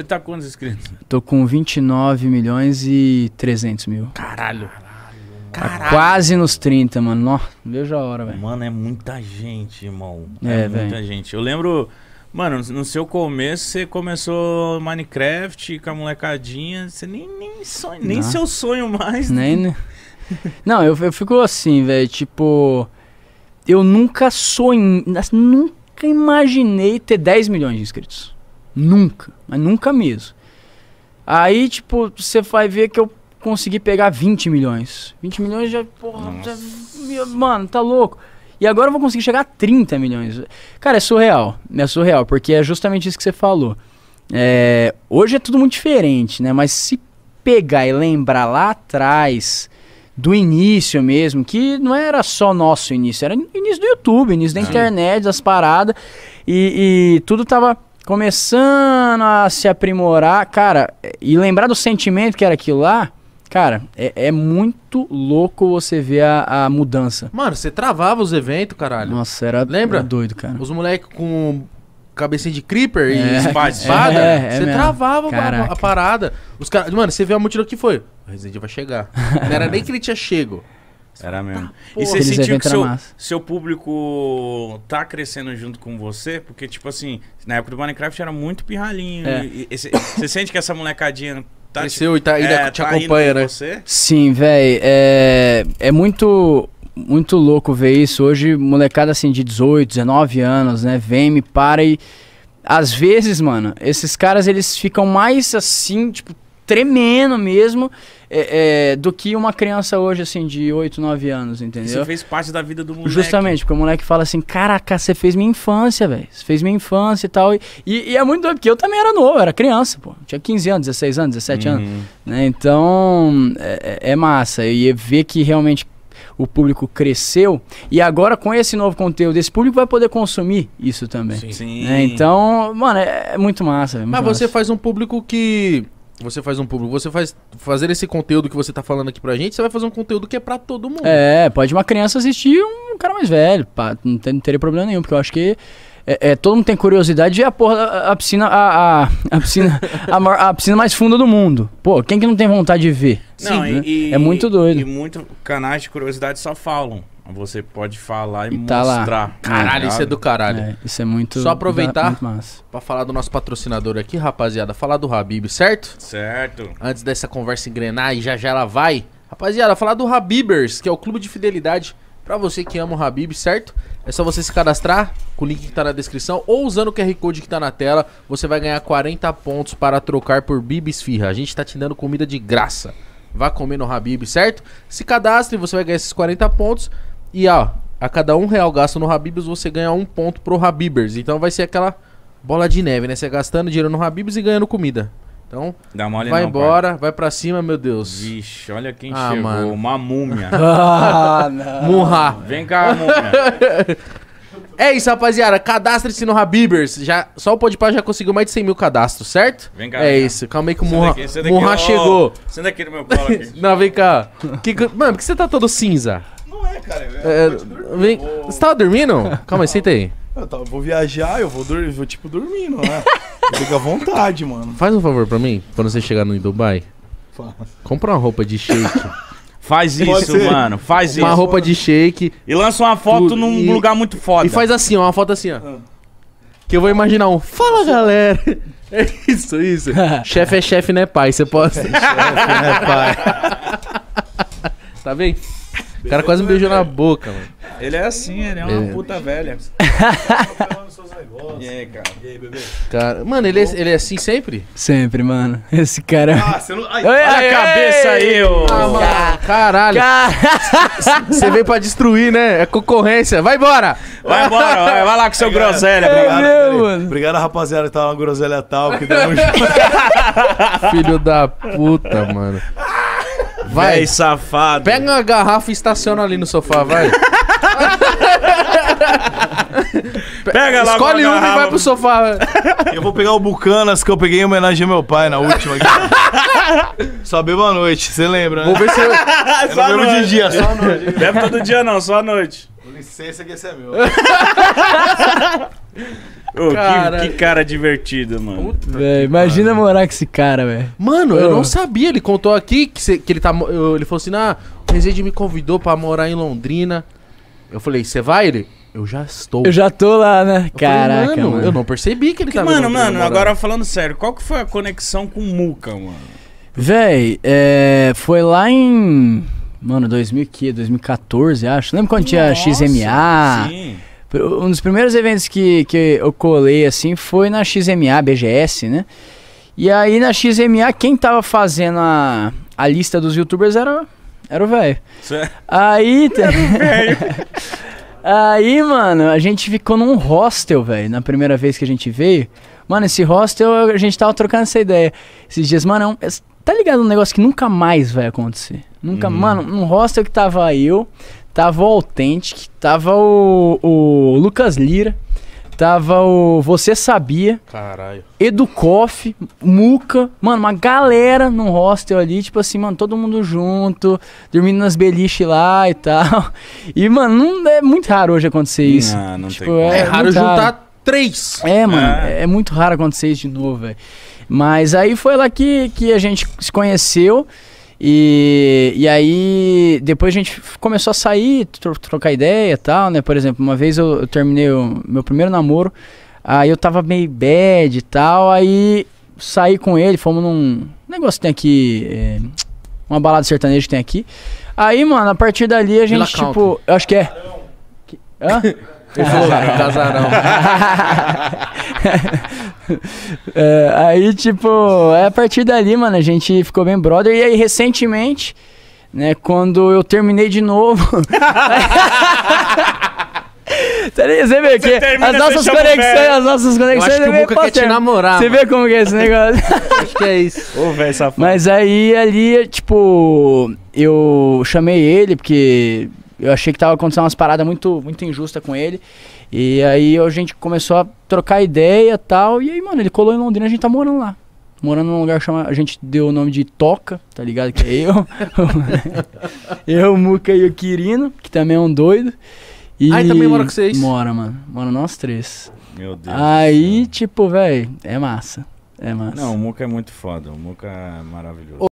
Você tá com quantos inscritos? Tô com 29 milhões e 300 mil. Caralho. Tá Caralho. Tá quase nos 30, mano. Nossa, veja a hora, velho. Mano, é muita gente, irmão. É, é muita gente. Eu lembro, mano, no seu começo você começou Minecraft com a molecadinha. Você nem, nem sonha, nem Não. seu sonho mais. Nem, né? Não, eu, eu fico assim, velho. Tipo, eu nunca sonhei, nunca imaginei ter 10 milhões de inscritos. Nunca. Mas nunca mesmo. Aí, tipo, você vai ver que eu consegui pegar 20 milhões. 20 milhões já, porra, já, mano, tá louco. E agora eu vou conseguir chegar a 30 milhões. Cara, é surreal. É surreal, porque é justamente isso que você falou. É, hoje é tudo muito diferente, né? Mas se pegar e lembrar lá atrás, do início mesmo, que não era só nosso início, era início do YouTube, início da é. internet, das paradas, e, e tudo tava começando a se aprimorar, cara, e lembrar do sentimento que era aquilo lá, cara, é, é muito louco você ver a, a, mudança. Mano, você travava os eventos, caralho. Nossa, era, Lembra? Era doido, cara. Os moleques com cabecinha de creeper é, e espada, é, é, você travava a, a, parada. Os cara, mano, você vê a multidão que foi. O Resident vai chegar. Não era nem que ele tinha chego. Era tá, mesmo. e você sentiu que seu, seu público tá crescendo junto com você? Porque, tipo assim, na época do Minecraft era muito pirralhinho. É. você sente que essa molecadinha tá Cresceu te, e tá, é, te tá acompanha, né? Você? Sim, velho. É, é muito muito louco ver isso. Hoje, molecada assim de 18, 19 anos, né? Vem, me para e. Às vezes, mano, esses caras eles ficam mais assim, tipo, tremendo mesmo é, é, do que uma criança hoje, assim, de 8, 9 anos, entendeu? Você fez parte da vida do moleque. Justamente, porque o moleque fala assim, caraca, você fez minha infância, velho. Você fez minha infância e tal. E, e, e, é muito doido, porque eu também era novo, era criança, pô. Tinha 15 anos, 16 anos, 17 uhum. anos. Né? Então, é, é, é massa. E é ver que realmente o público cresceu e agora com esse novo conteúdo, esse público vai poder consumir isso também. Sim. Né? Então, mano, é, é muito massa. É muito Mas massa. você faz um público que você faz um público, você faz fazer esse conteúdo que você tá falando aqui pra gente, você vai fazer um conteúdo que é pra todo mundo. É, pode uma criança assistir um cara mais velho, pá, não, tem, não teria problema nenhum, porque eu acho que é, é, todo mundo tem curiosidade de a porra, a, a piscina, a, a, a piscina, a, a, piscina mais funda do mundo. Pô, quem é que não tem vontade de ver? Não, Sim, e, né? e, é muito doido. E muitos canais de curiosidade só falam. Você pode falar e, e tá mostrar. Lá. Caralho, é, isso é do caralho. É, isso é muito. Só aproveitar para falar do nosso patrocinador aqui, rapaziada. Falar do Habib, certo? Certo. Antes dessa conversa engrenar e já já ela vai. Rapaziada, falar do Habibers, que é o clube de fidelidade para você que ama o Habib, certo? É só você se cadastrar com o link que tá na descrição ou usando o QR Code que tá na tela. Você vai ganhar 40 pontos para trocar por Bibis Firra. A gente tá te dando comida de graça. Vá comer no Habib, certo? Se cadastre, você vai ganhar esses 40 pontos e ó, a cada um real gasto no Habibs, você ganha um ponto pro Habibers. Então vai ser aquela bola de neve, né? Você gastando dinheiro no Habibs e ganhando comida. Então, vai não, embora, pai. vai pra cima, meu Deus. Vixe, olha quem ah, chegou, mano. uma múmia. ah, Murra. Vem cá, múmia. É isso, rapaziada. Cadastre-se no Habibers. Já, só o Podpah já conseguiu mais de 100 mil cadastros, certo? Vem cá. É isso. Calma aí que o Murra, Murra chegou. Senta aqui no meu colo aqui. Não, vem cá. que, mano, por que você tá todo cinza? cara. é, vem... vou... Você tava dormindo? Calma aí, senta aí. Eu tava, vou viajar, eu vou, dormir, vou tipo dormindo, né? Fica à vontade, mano. Faz um favor pra mim, quando você chegar no Dubai. Faz. Compra uma roupa de shake. Faz isso, mano. Faz uma isso. Uma roupa de shake. E lança uma foto tudo, num e, lugar muito foda. E faz assim, ó. Uma foto assim, ó. Ah. Que eu vou imaginar um. Fala, galera. É isso, isso. chefe é chefe, né, pai? Você pode. Chefe é chefe, né, pai? tá bem? O cara quase me beijou na boca, mano. Ele é assim, ele é uma puta velha. Tá e aí, cara? E aí, bebê? Cara, mano, ele é, ele é assim sempre? Sempre, mano. Esse cara. É ah, você não. Ai, Olha a cabeça aí, ô. Tá, Ca- Caralho, você veio pra destruir, né? É concorrência. Vai embora! Vai embora, vai, vai lá com seu groselha. É obrigado, meu, mano. Obrigado, rapaziada, que tava tá uma groselha tal, que deu um... Filho da puta, mano. Vai. Véi, safado. Pega uma garrafa e estaciona ali no sofá, vai. Pega lá, Escolhe uma, uma e vai pro sofá. Eu vou pegar o Bucanas que eu peguei em homenagem ao meu pai na última. Aqui. Só bebo à noite, você lembra, né? Vou ver se eu... só não bebo de dia, só à noite. Bebe todo dia não, só à noite. Com licença que esse é meu. Ô, cara... Que, que, cara divertido, mano. Véio, imagina cara. morar com esse cara, velho. Mano, eu não sabia. Ele contou aqui que, cê, que ele tá. Eu, ele falou assim: ah, o Rezende me convidou pra morar em Londrina. Eu falei: você vai? Ele? Eu já estou. Eu já tô lá, né? Eu Caraca, falei, mano, mano, Eu não percebi que ele Porque, tava. Mano, mano, agora falando sério, qual que foi a conexão com o Muca, mano? Véi, é, foi lá em. Mano, 2000 2014, acho. Lembra quando Nossa, tinha XMA? Sim. Um dos primeiros eventos que, que eu colei assim foi na XMA, BGS, né? E aí na XMA, quem tava fazendo a, a lista dos youtubers era, era o velho. É- aí. Era aí, mano, a gente ficou num hostel, velho, na primeira vez que a gente veio. Mano, esse hostel, a gente tava trocando essa ideia. Esses dias, mano, é é tá ligado um negócio que nunca mais vai acontecer. Nunca, uhum. mano, um hostel que tava eu, tava o Authentic, tava o, o Lucas Lira, tava o Você Sabia, Caralho. Educoff, Muca, mano, uma galera num hostel ali, tipo assim, mano, todo mundo junto, dormindo nas beliches lá e tal. E, mano, não é muito raro hoje acontecer isso. Não, não tipo, é, é, raro juntar raro. três. É, mano, ah. é. muito raro acontecer isso de novo, velho. Mas aí foi lá que, que a gente se conheceu. E, e aí, depois a gente começou a sair, tro trocar ideia e tal, né? Por exemplo, uma vez eu, eu terminei o meu primeiro namoro, aí eu tava meio bad e tal, aí saí com ele, fomos num negócio que tem aqui, é, uma balada sertaneja que tem aqui. Aí, mano, a partir dali a gente, Vila tipo, eu acho que é. Que, hã? Casarão. casarão. é, aí, tipo, é a partir dali, mano, a gente ficou bem brother. E aí, recentemente, né, quando eu terminei de novo. Você vê que as nossas conexões, as nossas conexões. Eu acho que é o namorar. Você vê como que é esse negócio? acho que é isso. Ô, safado. Mas aí, ali, tipo, eu chamei ele, porque eu achei que tava acontecendo umas paradas muito, muito injusta com ele. E aí a gente começou a trocar ideia e tal. E aí, mano, ele colou em Londrina, a gente tá morando lá. Morando num lugar que chama, a gente deu o nome de Toca, tá ligado? Que é eu. eu, o Muca e o Quirino, que também é um doido. E aí também mora com vocês? Mora, mano. Mora nós três. Meu Deus. Aí, tipo, velho, é massa. É massa. Não, o Muca é muito foda. O Muca é maravilhoso. O